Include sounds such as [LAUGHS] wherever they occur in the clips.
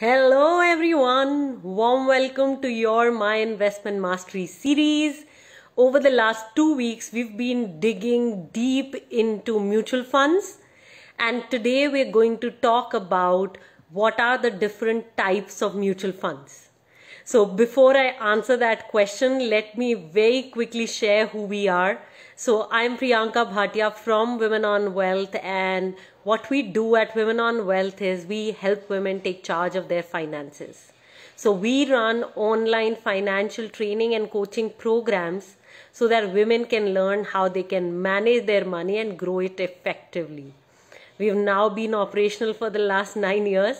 Hello everyone, warm welcome to your My Investment Mastery series. Over the last two weeks, we've been digging deep into mutual funds, and today we're going to talk about what are the different types of mutual funds. So, before I answer that question, let me very quickly share who we are. So I'm Priyanka Bhatia from Women on Wealth and what we do at Women on Wealth is we help women take charge of their finances. So we run online financial training and coaching programs so that women can learn how they can manage their money and grow it effectively. We've now been operational for the last 9 years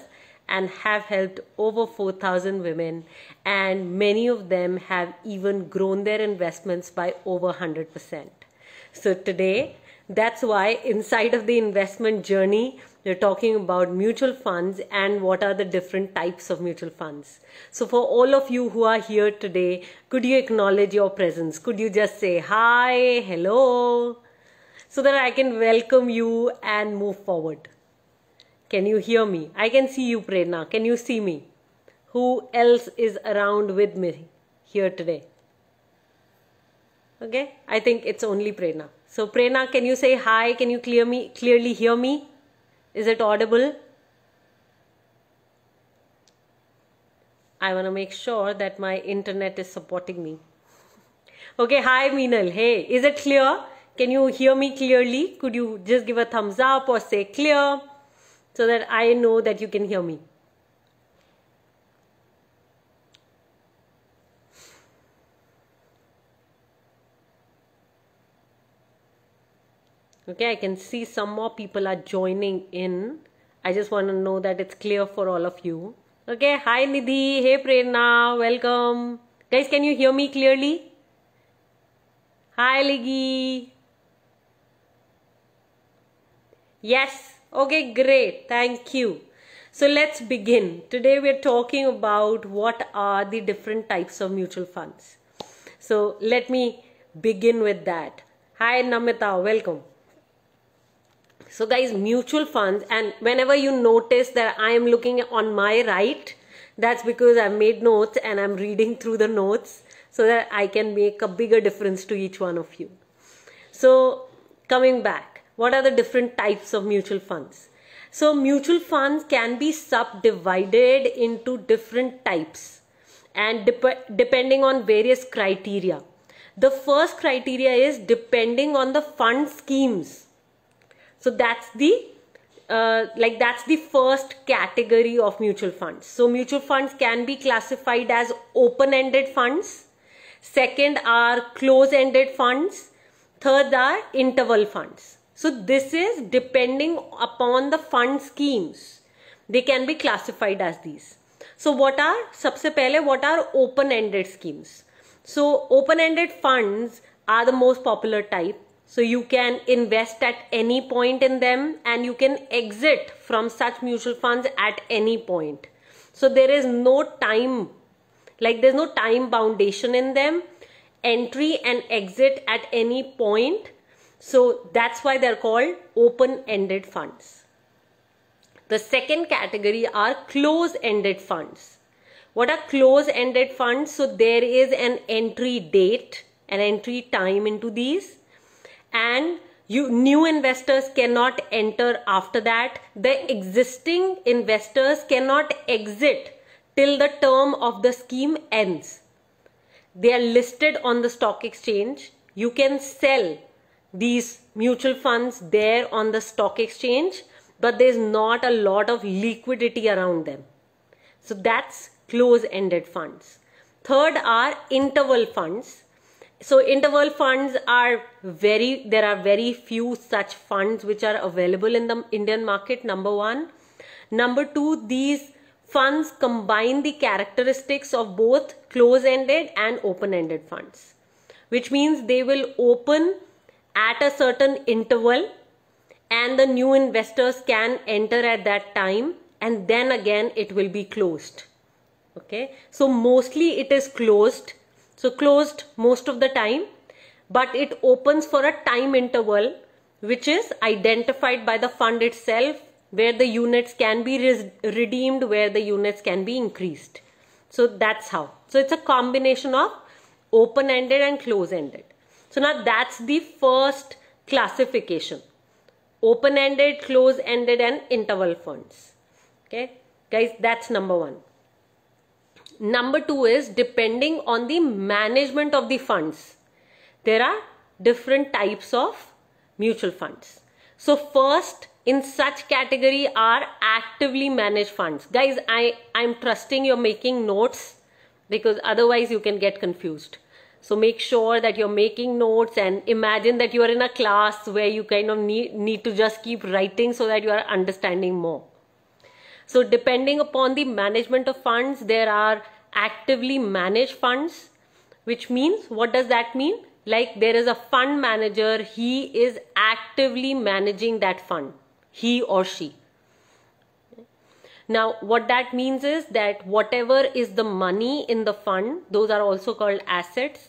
and have helped over 4,000 women, and many of them have even grown their investments by over 100%. So today, that's why inside of the investment journey, we're talking about mutual funds and what are the different types of mutual funds. So for all of you who are here today, could you acknowledge your presence? Could you just say hi, hello, so that I can welcome you and move forward? Can you hear me? I can see you, Prerna. Can you see me? Who else is around with me here today? Okay, I think it's only Prerna. So Prerna, can you say hi? Can you clear me clearly hear me? Is it audible? I want to make sure that my internet is supporting me. Okay, hi Meenal. Hey, is it clear? Can you hear me clearly? Could you just give a thumbs up or say clear so that I know that you can hear me? okay i can see some more people are joining in i just want to know that it's clear for all of you okay hi nidhi hey prerna welcome guys can you hear me clearly hi ligi yes okay great thank you so let's begin today we're talking about what are the different types of mutual funds so let me begin with that hi namita welcome so guys, mutual funds and whenever you notice that I am looking on my right, that's because I've made notes and I'm reading through the notes so that I can make a bigger difference to each one of you. So coming back, what are the different types of mutual funds? So mutual funds can be subdivided into different types and dep depending on various criteria. The first criteria is depending on the fund schemes so that's the uh, like that's the first category of mutual funds. So mutual funds can be classified as open-ended funds. Second are close-ended funds. Third are interval funds. So this is depending upon the fund schemes. They can be classified as these. So what are, सबसे पहले what are open-ended schemes? So open-ended funds are the most popular type so you can invest at any point in them and you can exit from such mutual funds at any point. So there is no time, like there's no time foundation in them. Entry and exit at any point. So that's why they're called open-ended funds. The second category are close-ended funds. What are close-ended funds? So there is an entry date, an entry time into these and you new investors cannot enter after that the existing investors cannot exit till the term of the scheme ends they are listed on the stock exchange you can sell these mutual funds there on the stock exchange but there's not a lot of liquidity around them so that's close ended funds third are interval funds so interval funds are very there are very few such funds which are available in the indian market number 1 number 2 these funds combine the characteristics of both close ended and open ended funds which means they will open at a certain interval and the new investors can enter at that time and then again it will be closed okay so mostly it is closed so closed most of the time, but it opens for a time interval which is identified by the fund itself where the units can be redeemed, where the units can be increased. So that's how. So it's a combination of open-ended and close-ended. So now that's the first classification. Open-ended, close-ended and interval funds. Okay. Guys, that's number one number two is depending on the management of the funds. There are different types of mutual funds. So first in such category are actively managed funds. Guys, I, I'm trusting you're making notes because otherwise you can get confused. So make sure that you're making notes and imagine that you are in a class where you kind of need, need to just keep writing so that you are understanding more. So depending upon the management of funds, there are actively managed funds, which means what does that mean? Like there is a fund manager, he is actively managing that fund, he or she. Now, what that means is that whatever is the money in the fund, those are also called assets,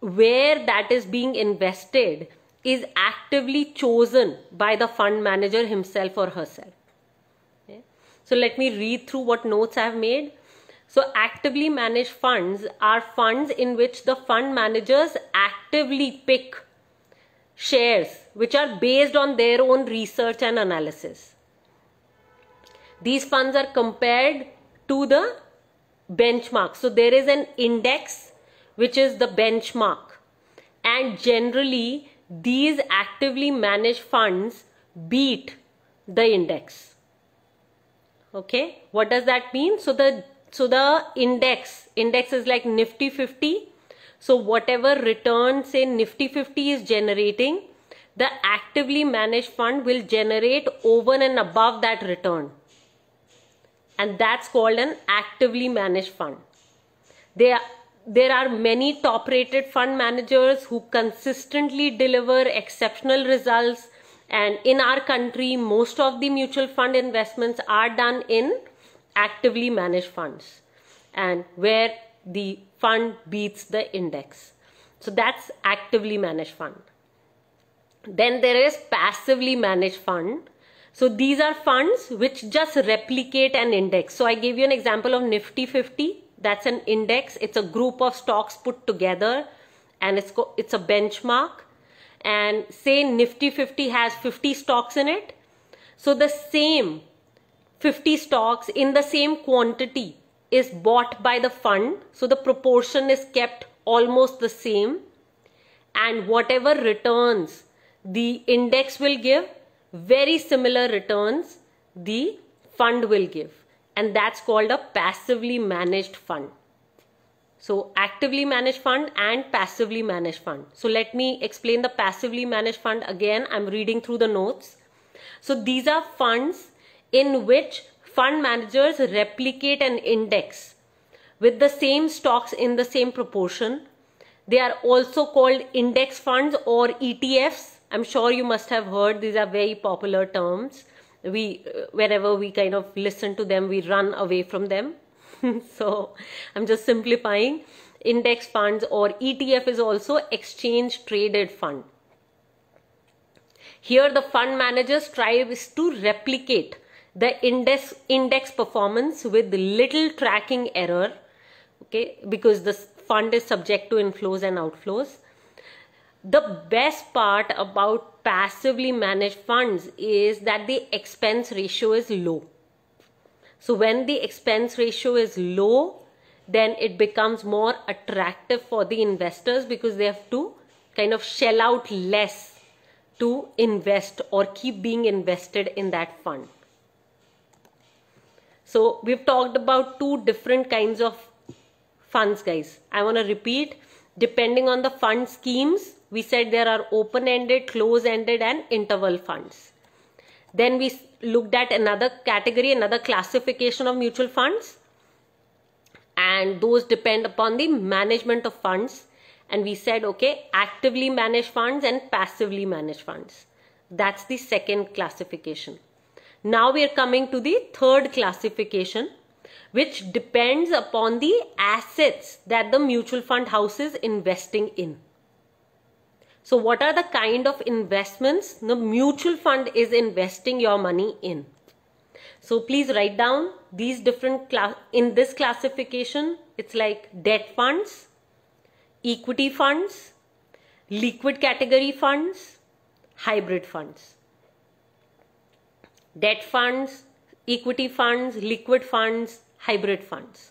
where that is being invested is actively chosen by the fund manager himself or herself. So let me read through what notes I have made. So actively managed funds are funds in which the fund managers actively pick shares which are based on their own research and analysis. These funds are compared to the benchmark. So there is an index which is the benchmark and generally these actively managed funds beat the index okay what does that mean so the so the index index is like nifty 50 so whatever return say nifty 50 is generating the actively managed fund will generate over and above that return and that's called an actively managed fund there there are many top rated fund managers who consistently deliver exceptional results and in our country most of the mutual fund investments are done in actively managed funds and where the fund beats the index so that's actively managed fund then there is passively managed fund so these are funds which just replicate an index so i gave you an example of nifty 50 that's an index it's a group of stocks put together and it's it's a benchmark and say Nifty 50 has 50 stocks in it. So the same 50 stocks in the same quantity is bought by the fund. So the proportion is kept almost the same. And whatever returns the index will give, very similar returns the fund will give. And that's called a passively managed fund. So actively managed fund and passively managed fund. So let me explain the passively managed fund again. I'm reading through the notes. So these are funds in which fund managers replicate an index with the same stocks in the same proportion. They are also called index funds or ETFs. I'm sure you must have heard these are very popular terms. We, uh, whenever we kind of listen to them, we run away from them. [LAUGHS] so I'm just simplifying. Index funds or ETF is also exchange traded fund. Here the fund manager strives to replicate the index index performance with little tracking error okay because the fund is subject to inflows and outflows the best part about passively managed funds is that the expense ratio is low so when the expense ratio is low, then it becomes more attractive for the investors because they have to kind of shell out less to invest or keep being invested in that fund. So we've talked about two different kinds of funds guys. I want to repeat depending on the fund schemes we said there are open-ended, close-ended and interval funds. Then we looked at another category, another classification of mutual funds. And those depend upon the management of funds. And we said, okay, actively managed funds and passively managed funds. That's the second classification. Now we are coming to the third classification, which depends upon the assets that the mutual fund house is investing in. So what are the kind of investments the mutual fund is investing your money in? So please write down these different class in this classification. It's like debt funds, equity funds, liquid category funds, hybrid funds. Debt funds, equity funds, liquid funds, hybrid funds.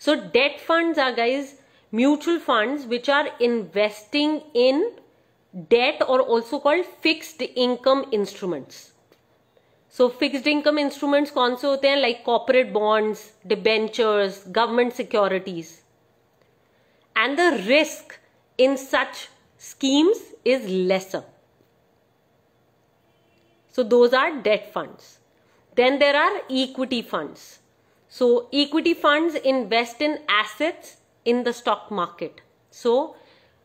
So debt funds are guys mutual funds which are investing in debt or also called fixed income instruments. So fixed income instruments कौन like corporate bonds, debentures, government securities. And the risk in such schemes is lesser. So those are debt funds. Then there are equity funds. So equity funds invest in assets in the stock market. So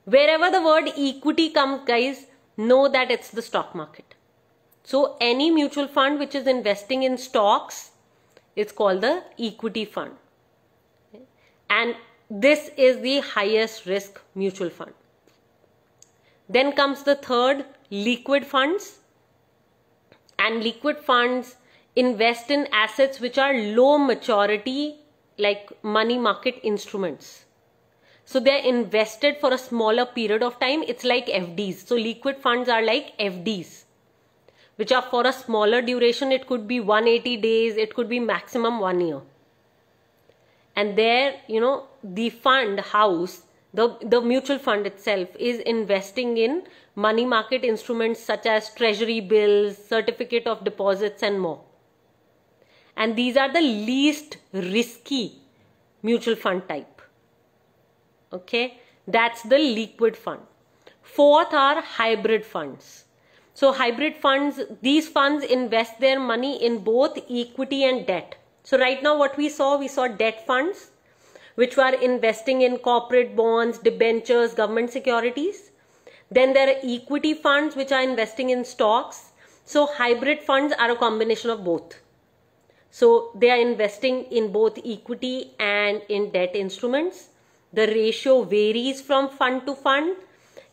Wherever the word equity comes, guys, know that it's the stock market. So any mutual fund which is investing in stocks, it's called the equity fund. And this is the highest risk mutual fund. Then comes the third, liquid funds. And liquid funds invest in assets which are low maturity like money market instruments. So they're invested for a smaller period of time. It's like FDs. So liquid funds are like FDs, which are for a smaller duration. It could be 180 days. It could be maximum one year. And there, you know, the fund house, the, the mutual fund itself is investing in money market instruments such as treasury bills, certificate of deposits and more. And these are the least risky mutual fund type. Okay, that's the liquid fund. Fourth are hybrid funds. So hybrid funds, these funds invest their money in both equity and debt. So right now what we saw, we saw debt funds which were investing in corporate bonds, debentures, government securities. Then there are equity funds which are investing in stocks. So hybrid funds are a combination of both. So they are investing in both equity and in debt instruments the ratio varies from fund to fund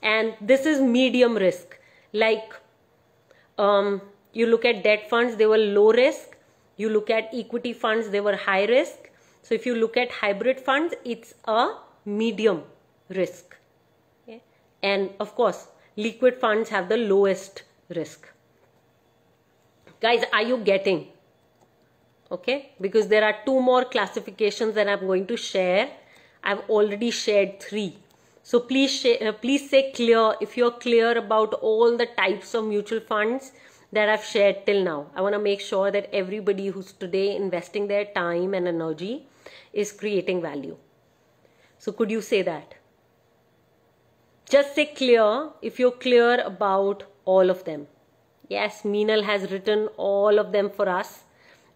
and this is medium risk like um, you look at debt funds they were low risk you look at equity funds they were high risk so if you look at hybrid funds it's a medium risk and of course liquid funds have the lowest risk guys are you getting okay because there are two more classifications that i'm going to share I've already shared three. So please, share, uh, please say clear if you're clear about all the types of mutual funds that I've shared till now. I want to make sure that everybody who's today investing their time and energy is creating value. So could you say that? Just say clear if you're clear about all of them. Yes, Meenal has written all of them for us.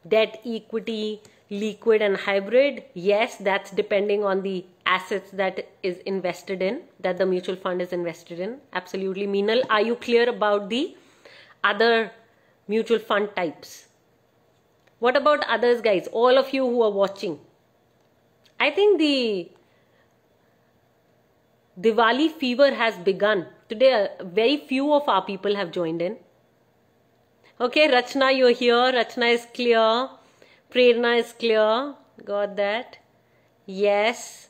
Debt, equity, liquid and hybrid yes that's depending on the assets that is invested in that the mutual fund is invested in absolutely meenal are you clear about the other mutual fund types what about others guys all of you who are watching i think the diwali fever has begun today uh, very few of our people have joined in okay rachna you're here rachna is clear Prerna is clear. Got that? Yes.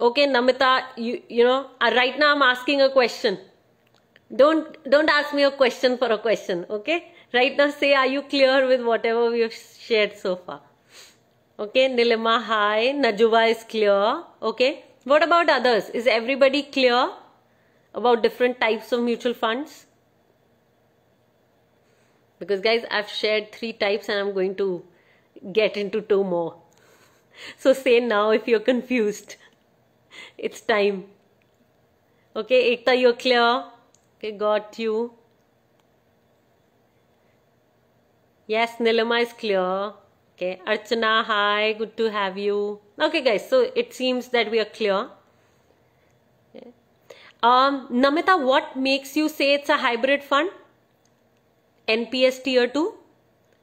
Okay, Namita, you, you know, uh, right now I'm asking a question. Don't, don't ask me a question for a question, okay? Right now say, are you clear with whatever we have shared so far? Okay, Nilima, hi. Najuba is clear. Okay, what about others? Is everybody clear about different types of mutual funds? Because guys, I've shared three types and I'm going to get into two more. So say now if you're confused. It's time. Okay, Ekta, you're clear. Okay, got you. Yes, Nilima is clear. Okay, Archana, hi, good to have you. Okay, guys, so it seems that we are clear. Okay. Um, Namita, what makes you say it's a hybrid fund? NPS tier 2?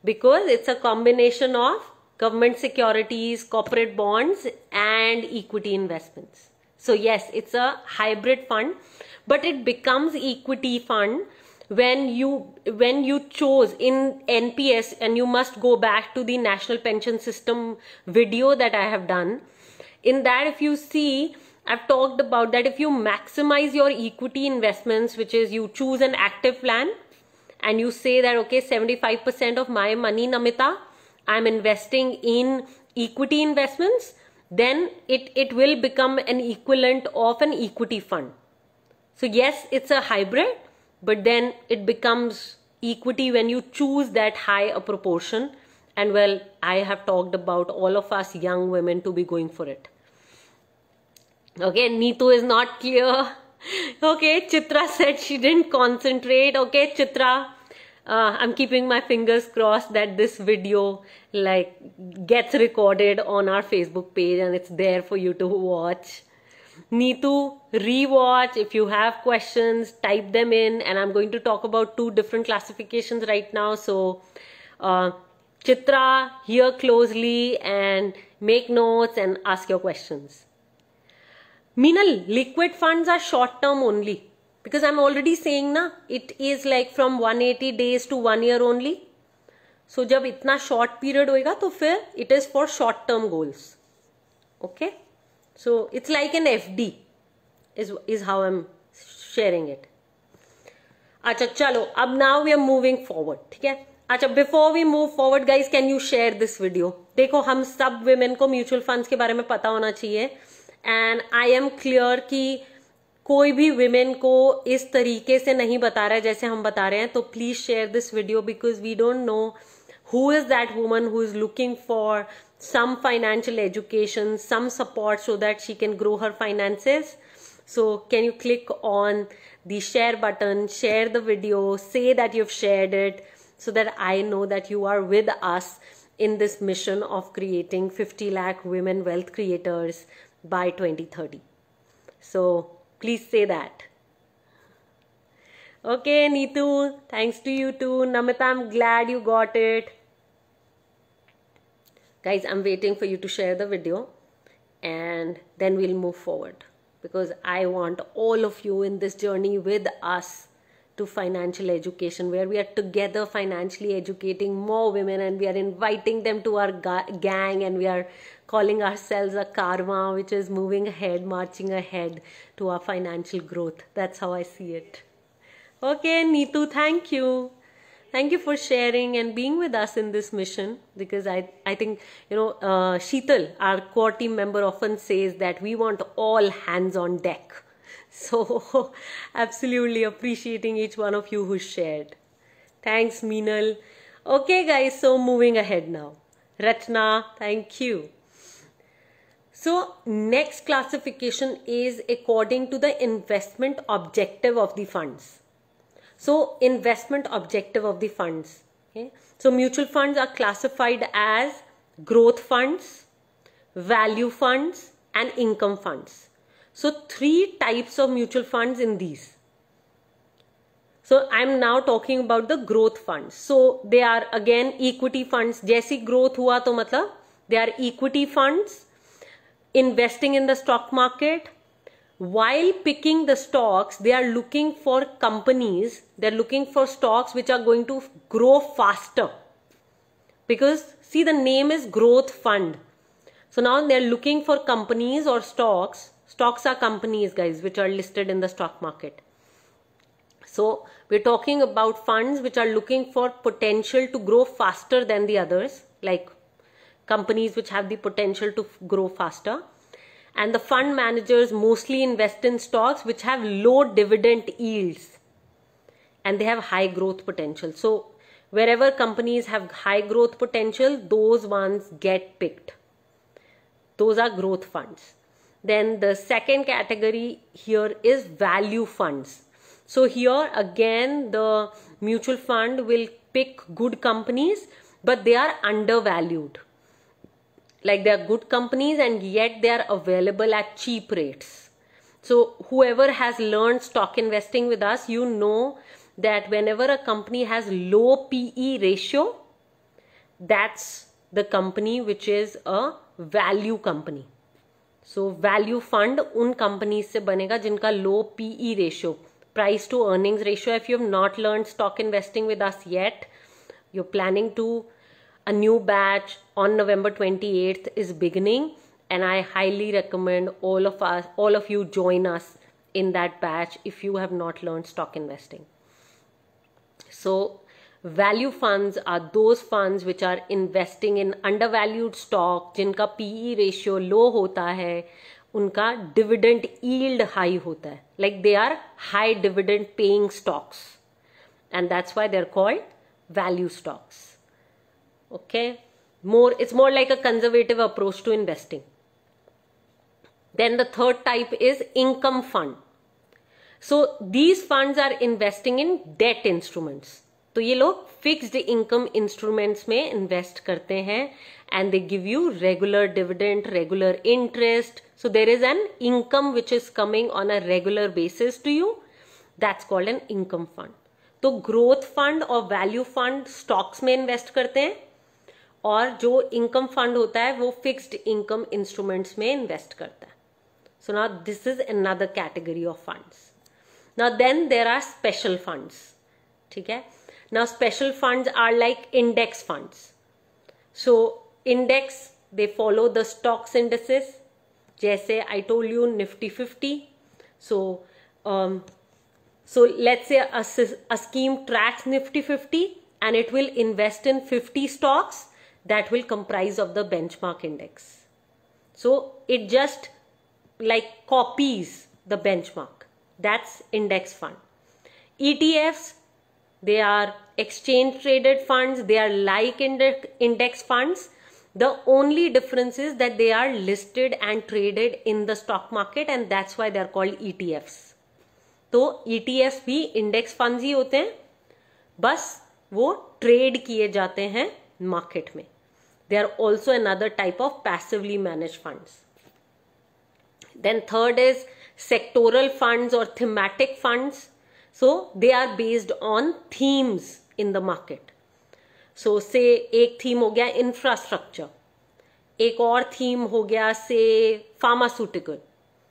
because it's a combination of government securities, corporate bonds and equity investments. So yes, it's a hybrid fund, but it becomes equity fund when you when you chose in NPS and you must go back to the National Pension System video that I have done. In that if you see I've talked about that if you maximize your equity investments, which is you choose an active plan and you say that okay 75% of my money namita i'm investing in equity investments then it it will become an equivalent of an equity fund so yes it's a hybrid but then it becomes equity when you choose that high a proportion and well i have talked about all of us young women to be going for it okay Nitu is not clear okay, Chitra said she didn't concentrate. Okay, Chitra, uh, I'm keeping my fingers crossed that this video like gets recorded on our Facebook page and it's there for you to watch. Need to rewatch. If you have questions, type them in. And I'm going to talk about two different classifications right now. So, uh, Chitra, hear closely and make notes and ask your questions. Meenal, liquid funds are short term only because I'm already saying na it is like from 180 days to one year only. So जब इतना short period होएगा तो फिर it is for short term goals. Okay, so it's like an FD is is how I'm sharing it. अच्छा चलो अब now we are moving forward ठीक है अच्छा before we move forward guys can you share this video देखो हम सब women को म्यूचुअल फंड्स के बारे में पता होना चाहिए एंड आई एम क्लियर कि कोई भी विमेन को इस तरीके से नहीं बता रहा है जैसे हम बता रहे हैं तो please share this video because we don't know who is that woman who is looking for some financial education some support so that she can grow her finances so can you click on the share button share the video so that you share it so that I know that you are with us in this mission of creating fifty lakh women wealth creators by 2030. So please say that. Okay, Neetu, thanks to you too. Namita, I'm glad you got it. Guys, I'm waiting for you to share the video and then we'll move forward because I want all of you in this journey with us to financial education where we are together financially educating more women and we are inviting them to our gang and we are calling ourselves a karma, which is moving ahead, marching ahead to our financial growth. That's how I see it. Okay, Neetu, thank you. Thank you for sharing and being with us in this mission because I, I think, you know, uh, Sheetal, our core team member, often says that we want all hands on deck. [LAUGHS] So, absolutely appreciating each one of you who shared. Thanks, Meenal. Okay, guys, so moving ahead now. Ratna, thank you. So next classification is according to the investment objective of the funds. So investment objective of the funds. Okay. So mutual funds are classified as growth funds, value funds and income funds. So three types of mutual funds in these. So I'm now talking about the growth funds. So they are again equity funds. जैसी growth हुआ तो मतलब they are equity funds investing in the stock market while picking the stocks they are looking for companies they're looking for stocks which are going to grow faster because see the name is growth fund so now they're looking for companies or stocks stocks are companies guys which are listed in the stock market so we're talking about funds which are looking for potential to grow faster than the others like companies which have the potential to grow faster. And the fund managers mostly invest in stocks which have low dividend yields and they have high growth potential. So, wherever companies have high growth potential, those ones get picked. Those are growth funds. Then the second category here is value funds. So, here again, the mutual fund will pick good companies, but they are undervalued like they are good companies and yet they are available at cheap rates so whoever has learned stock investing with us you know that whenever a company has low pe ratio that's the company which is a value company so value fund un companies se banega jinka low pe ratio price to earnings ratio if you have not learned stock investing with us yet you're planning to a new batch on November 28th is beginning and I highly recommend all of us all of you join us in that batch if you have not learned stock investing. So value funds are those funds which are investing in undervalued stock jinka PE ratio low hota hai, उनका dividend yield high होता है like they are high dividend paying stocks and that's why they're called value stocks. okay more it's more like a conservative approach to investing then the third type is income fund so these funds are investing in debt instruments तो ये लोग fixed income instruments में invest करते हैं and they give you regular dividend regular interest so there is an income which is coming on a regular basis to you that's called an income fund तो growth fund और value fund stocks में invest करते हैं और जो income fund होता है वो फिक्स्ड इनकम इंस्ट्रूमेंट्स में इन्वेस्ट करता है so now this is another category of funds now then there are special funds ठीक है now special funds are like index funds so index they follow the stocks indices जैसे I told you Nifty fifty so so let say scheme tracks Nifty fifty and it will invest in fifty stocks that will comprise of the benchmark index. So it just like copies the benchmark. That's index fund. ETFs, they are exchange traded funds. They are like index funds. The only difference is that they are listed and traded in the stock market and that's why they are called ETFs. तो ETFs भी index funds ही होते हैं बस वो trade किए जाते हैं मार्केट में They are also another type of passively managed funds. Then third is sectoral funds or thematic funds. So they are based on themes in the market. So say एक theme हो infrastructure. एक और theme हो say pharmaceutical.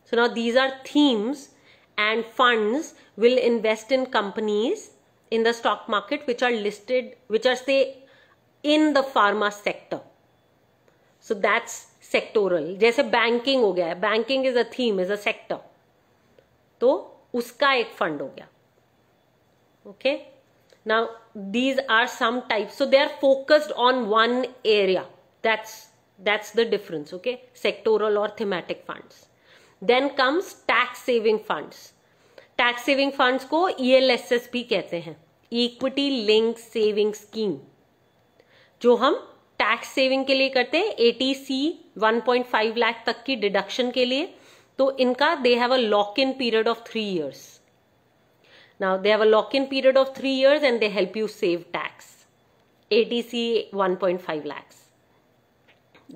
So now these are themes and funds will invest in companies in the stock market which are listed, which are say in the pharma sector. So that's sectoral जैसे banking हो गया है banking is a theme is a sector तो उसका एक fund हो गया okay now these are some type so they are focused on one area that's that's the difference okay sectoral और thematic fund then comes tax saving fund tax saving fund को E L S S भी कहते हैं equity link saving scheme जो हम tax saving के लिए करते हैं एटी सी वन लाख तक की डिडक्शन के लिए तो इनका they have a lock in period of three years now they have a lock in period of three years and they help you save tax eighty C one lakh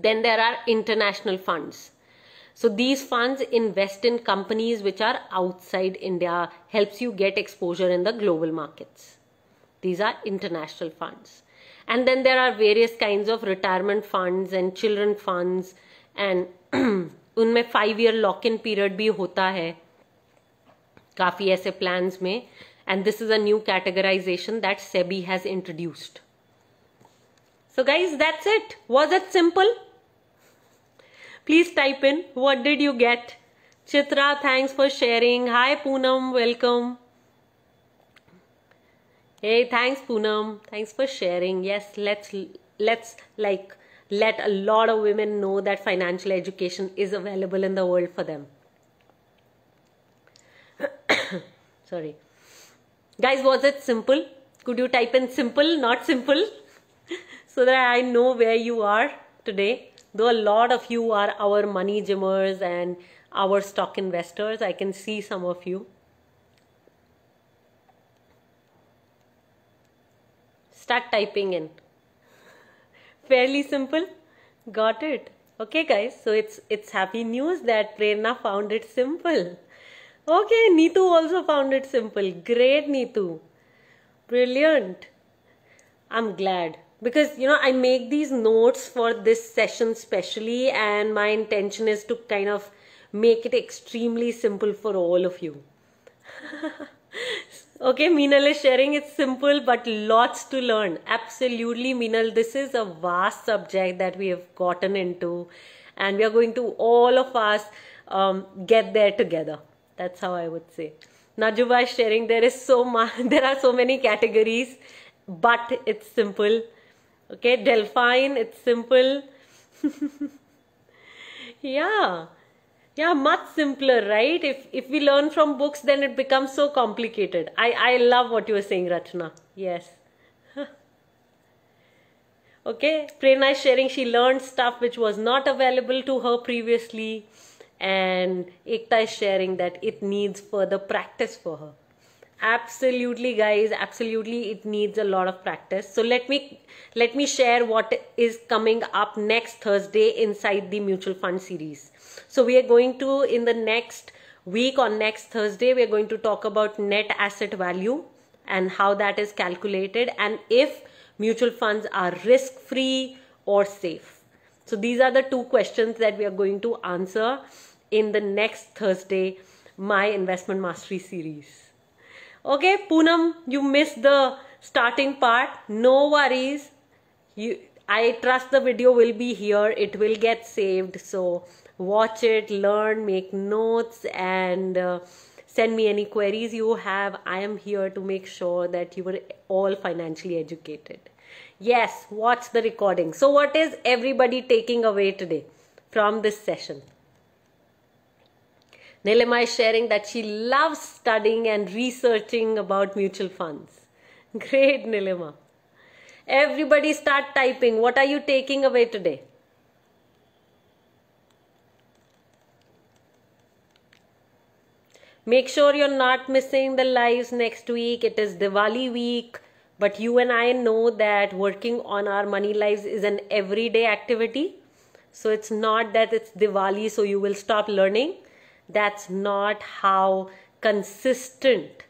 then there are international funds so these fund invest in companies which are outside India help you get exposure in the global market these are international funds and then there are various kinds of retirement funds and children funds and उनमें five year lock in period भी होता है काफ़ी ऐसे plans में and this is a new categorization that SEBI has introduced so guys that's it was it simple please type in what did you get Chitra, thanks for sharing. Hi Poonam, welcome. Hey, thanks Poonam. Thanks for sharing. Yes, let's let's like let a lot of women know that financial education is available in the world for them. [COUGHS] Sorry. Guys, was it simple? Could you type in simple, not simple? [LAUGHS] so that I know where you are today. Though a lot of you are our money gymmers and our stock investors, I can see some of you. start typing in fairly simple got it okay guys so it's it's happy news that prerna found it simple okay neetu also found it simple great neetu brilliant i'm glad because you know i make these notes for this session specially and my intention is to kind of make it extremely simple for all of you [LAUGHS] Okay, Meenal is sharing. It's simple, but lots to learn. Absolutely, Meenal. This is a vast subject that we have gotten into, and we are going to all of us um, get there together. That's how I would say. Najuba is sharing. There is so much. [LAUGHS] There are so many categories, but it's simple. Okay, Delphine. It's simple. [LAUGHS] yeah yeah much simpler right if if we learn from books then it becomes so complicated i i love what you were saying rachna yes [LAUGHS] okay prerna is sharing she learned stuff which was not available to her previously and ekta is sharing that it needs further practice for her absolutely guys absolutely it needs a lot of practice so let me let me share what is coming up next thursday inside the mutual fund series so we are going to in the next week on next thursday we are going to talk about net asset value and how that is calculated and if mutual funds are risk free or safe so these are the two questions that we are going to answer in the next thursday my investment mastery series okay Poonam you missed the starting part no worries you I trust the video will be here it will get saved so watch it learn make notes and uh, send me any queries you have I am here to make sure that you are all financially educated yes watch the recording so what is everybody taking away today from this session Nilima is sharing that she loves studying and researching about mutual funds. [LAUGHS] Great, Nilima. Everybody start typing. What are you taking away today? Make sure you're not missing the lives next week. It is Diwali week. But you and I know that working on our money lives is an everyday activity. So it's not that it's Diwali, so you will stop learning that's not how consistent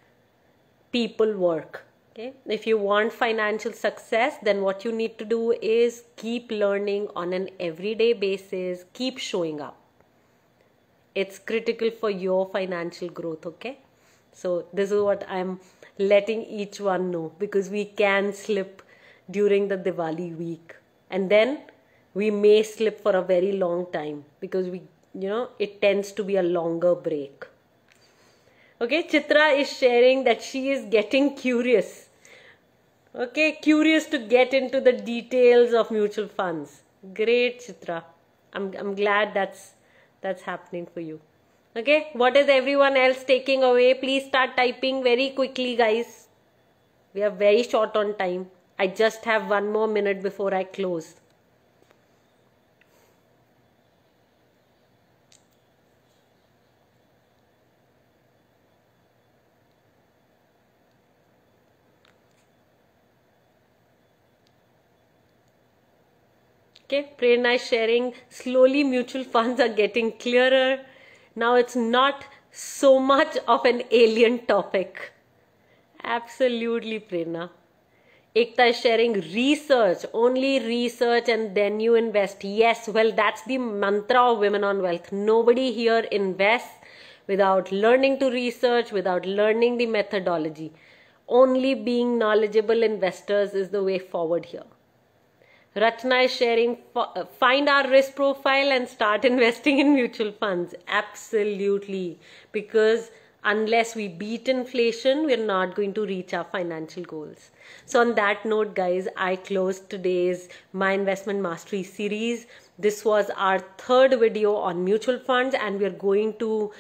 people work okay if you want financial success then what you need to do is keep learning on an everyday basis keep showing up it's critical for your financial growth okay so this is what i'm letting each one know because we can slip during the diwali week and then we may slip for a very long time because we you know it tends to be a longer break okay chitra is sharing that she is getting curious okay curious to get into the details of mutual funds great chitra i'm i'm glad that's that's happening for you okay what is everyone else taking away please start typing very quickly guys we are very short on time i just have one more minute before i close Okay, sharing. Slowly mutual funds are getting clearer. Now it's not so much of an alien topic. Absolutely, Prerna. Ekta is sharing research, only research and then you invest. Yes, well, that's the mantra of Women on Wealth. Nobody here invests without learning to research, without learning the methodology. Only being knowledgeable investors is the way forward here. Ratna is sharing, uh, find our risk profile and start [LAUGHS] investing in mutual funds. Absolutely. Because unless we beat inflation, we're not going to reach our financial goals. So, on that note, guys, I closed today's My Investment Mastery series. This was our third video on mutual funds, and we are going to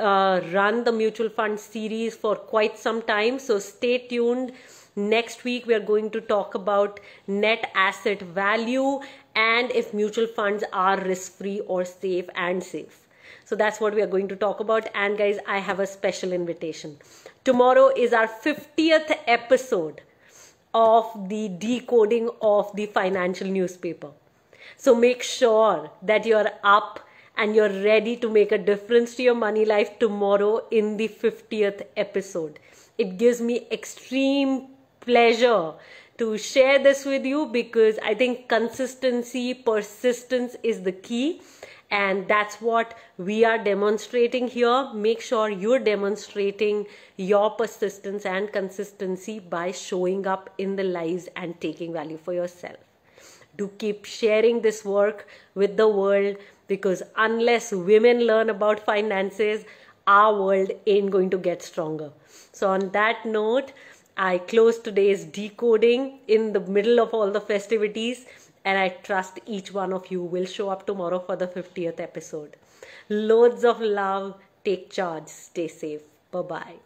uh, run the mutual fund series for quite some time. So, stay tuned. Next week, we are going to talk about net asset value and if mutual funds are risk free or safe and safe. So that's what we are going to talk about. And guys, I have a special invitation. Tomorrow is our 50th episode of the decoding of the financial newspaper. So make sure that you're up and you're ready to make a difference to your money life tomorrow in the 50th episode. It gives me extreme pleasure to share this with you because I think consistency, persistence is the key. And that's what we are demonstrating here. Make sure you're demonstrating your persistence and consistency by showing up in the lives and taking value for yourself. Do keep sharing this work with the world because unless women learn about finances, our world ain't going to get stronger. So, on that note, I close today's decoding in the middle of all the festivities, and I trust each one of you will show up tomorrow for the 50th episode. Loads of love. Take charge. Stay safe. Bye bye.